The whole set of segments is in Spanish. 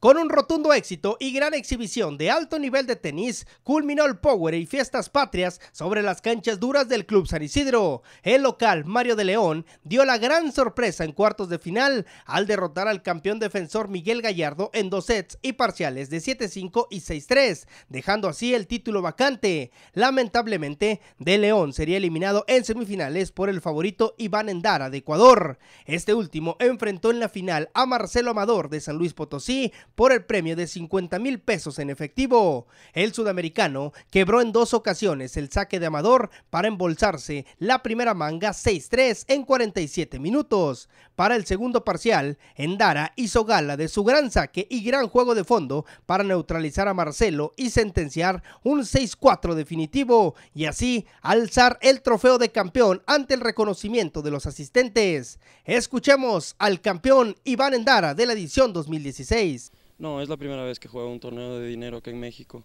Con un rotundo éxito y gran exhibición de alto nivel de tenis, culminó el Power y Fiestas Patrias sobre las canchas duras del Club San Isidro. El local, Mario de León, dio la gran sorpresa en cuartos de final al derrotar al campeón defensor Miguel Gallardo en dos sets y parciales de 7-5 y 6-3, dejando así el título vacante. Lamentablemente, de León sería eliminado en semifinales por el favorito Iván Endara de Ecuador. Este último enfrentó en la final a Marcelo Amador de San Luis Potosí por el premio de 50 mil pesos en efectivo. El sudamericano quebró en dos ocasiones el saque de Amador para embolsarse la primera manga 6-3 en 47 minutos. Para el segundo parcial, Endara hizo gala de su gran saque y gran juego de fondo para neutralizar a Marcelo y sentenciar un 6-4 definitivo y así alzar el trofeo de campeón ante el reconocimiento de los asistentes. Escuchemos al campeón Iván Endara de la edición 2016. No, es la primera vez que juego un torneo de dinero acá en México.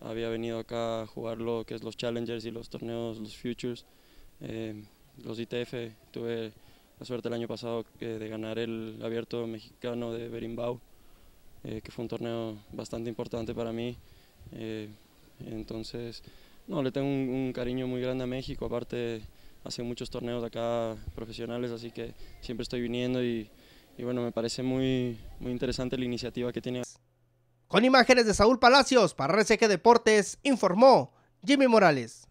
Había venido acá a jugar lo que es los Challengers y los torneos, los Futures, eh, los ITF. Tuve la suerte el año pasado eh, de ganar el abierto mexicano de Berimbau, eh, que fue un torneo bastante importante para mí. entonces, no, le tengo un, cariño muy grande a México, aparte hace muchos torneos acá profesionales, así que siempre estoy viniendo y y bueno, me parece muy, muy interesante la iniciativa que tiene. Con imágenes de Saúl Palacios para RCG Deportes, informó Jimmy Morales.